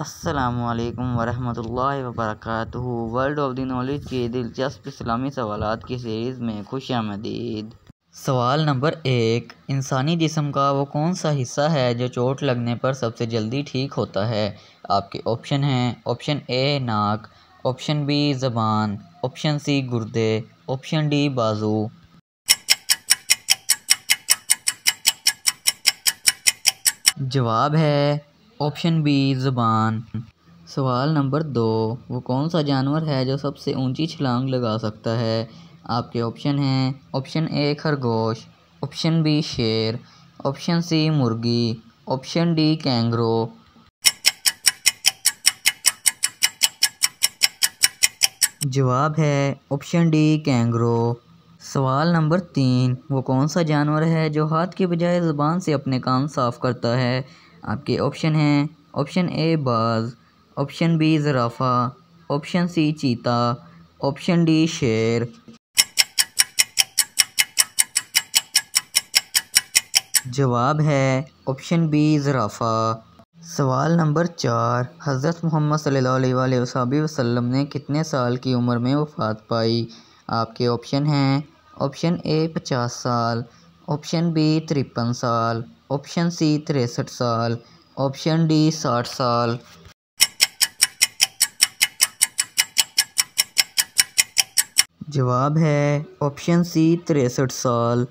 असलकम वरहमल वबरक वर्ल्ड ऑफ द नॉलेज के दिलचस्प इस्लामी सवाल की सीरीज़ में खुश आमदीद सवाल नंबर एक इंसानी जिसम का वो कौन सा हिस्सा है जो चोट लगने पर सबसे जल्दी ठीक होता है आपके ऑप्शन हैं ऑप्शन ए नाक ऑप्शन बी ज़बान ऑप्शन सी गुर्दे ऑप्शन डी बाजू जवाब है ऑप्शन बी ज़बान सवाल नंबर दो वो कौन सा जानवर है जो सबसे ऊंची छलांग लगा सकता है आपके ऑप्शन हैं ऑप्शन ए खरगोश ऑप्शन बी शेर ऑप्शन सी मुर्गी ऑप्शन डी कैंगरो जवाब है ऑप्शन डी कैंगरो सवाल नंबर तीन वो कौन सा जानवर है जो हाथ के बजाय ज़बान से अपने कान साफ़ करता है आपके ऑप्शन हैं ऑप्शन ए बाज ऑप्शन बी ज़राफ़ा ऑप्शन सी चीता ऑप्शन डी शेर जवाब है ऑप्शन बी ज़राफ़ा सवाल नंबर चार हज़रत मोहम्मद सल्लल्लाहु अलैहि ने कितने साल की उम्र में वफ़ात पाई आपके ऑप्शन हैं ऑप्शन ए पचास साल ऑप्शन बी तिरपन साल ऑप्शन सी तिरसठ साल ऑप्शन डी साठ साल जवाब है ऑप्शन सी तिरसठ साल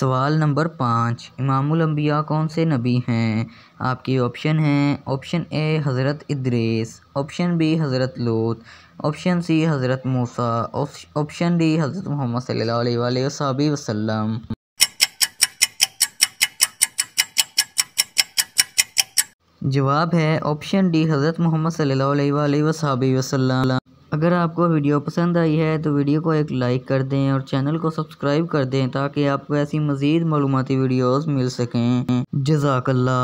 सवाल नंबर पाँच इमामुल अम्बिया कौन से नबी हैं आपके ऑप्शन हैं ऑप्शन ए हज़रत इद्रेस ऑप्शन बी हज़रत लूत ऑप्शन सी हज़रत मूसा ऑप्शन डी हज़रत मोहम्मद सल्लल्लाहु अलैहि वसल्लम जवाब है ऑप्शन डी हज़रत मोहम्मद सल्लल्लाहु वसल्लम अगर आपको वीडियो पसंद आई है तो वीडियो को एक लाइक कर दें और चैनल को सब्सक्राइब कर दें ताकि आपको ऐसी मज़ीद मालूमती वीडियोस मिल सकें जजाकल्ला